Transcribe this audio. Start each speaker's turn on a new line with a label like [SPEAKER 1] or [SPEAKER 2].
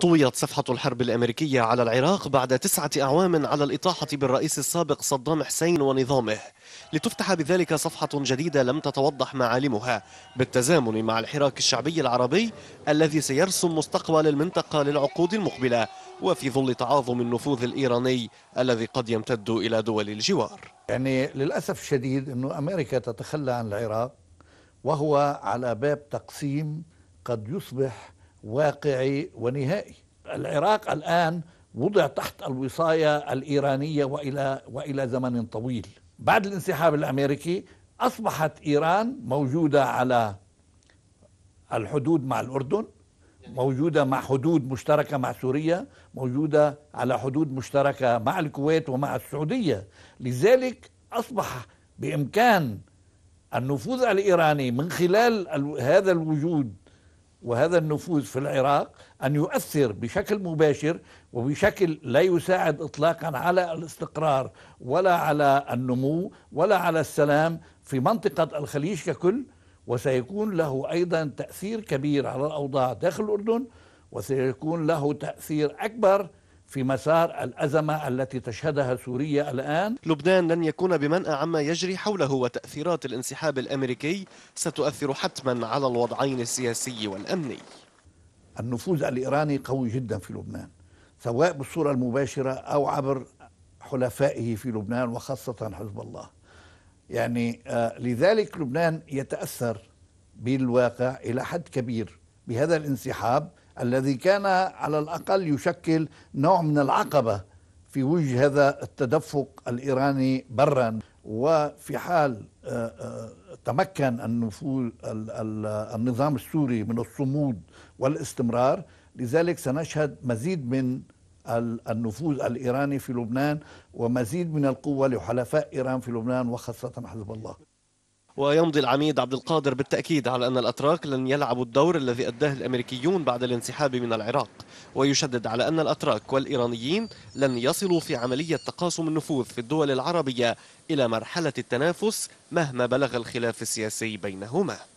[SPEAKER 1] طويت صفحة الحرب الأمريكية على العراق بعد تسعة أعوام على الإطاحة بالرئيس السابق صدام حسين ونظامه لتفتح بذلك صفحة جديدة لم تتوضح معالمها بالتزامن مع الحراك الشعبي العربي الذي سيرسم مستقبل المنطقة للعقود المقبلة وفي ظل تعاظم النفوذ الإيراني الذي قد يمتد إلى دول الجوار يعني
[SPEAKER 2] للأسف الشديد أن أمريكا تتخلى عن العراق وهو على باب تقسيم قد يصبح واقعي ونهائي العراق الآن وضع تحت الوصاية الإيرانية وإلى, وإلى زمن طويل بعد الانسحاب الأمريكي أصبحت إيران موجودة على الحدود مع الأردن موجودة مع حدود مشتركة مع سوريا موجودة على حدود مشتركة مع الكويت ومع السعودية لذلك أصبح بإمكان النفوذ الإيراني من خلال هذا الوجود وهذا النفوذ في العراق أن يؤثر بشكل مباشر وبشكل لا يساعد إطلاقا على الاستقرار ولا على النمو ولا على السلام في منطقة الخليج ككل وسيكون له أيضا تأثير كبير على الأوضاع داخل الأردن وسيكون له تأثير أكبر في مسار الأزمة التي تشهدها سوريا
[SPEAKER 1] الآن لبنان لن يكون بمنأى عما يجري حوله وتأثيرات الانسحاب الأمريكي ستؤثر حتما على الوضعين السياسي والأمني
[SPEAKER 2] النفوذ الإيراني قوي جدا في لبنان سواء بالصورة المباشرة أو عبر حلفائه في لبنان وخاصة حزب الله يعني آه، لذلك لبنان يتأثر بالواقع إلى حد كبير بهذا الانسحاب الذي كان على الأقل يشكل نوع من العقبة في وجه هذا التدفق الإيراني برا وفي حال آه، آه، تمكن النفوذ النظام السوري من الصمود والاستمرار لذلك سنشهد مزيد من النفوذ الإيراني في لبنان ومزيد من القوة لحلفاء إيران في لبنان وخاصة حزب الله
[SPEAKER 1] ويمضي العميد عبد القادر بالتأكيد على أن الأتراك لن يلعبوا الدور الذي أداه الأمريكيون بعد الانسحاب من العراق ويشدد على أن الأتراك والإيرانيين لن يصلوا في عملية تقاسم النفوذ في الدول العربية إلى مرحلة التنافس مهما بلغ الخلاف السياسي بينهما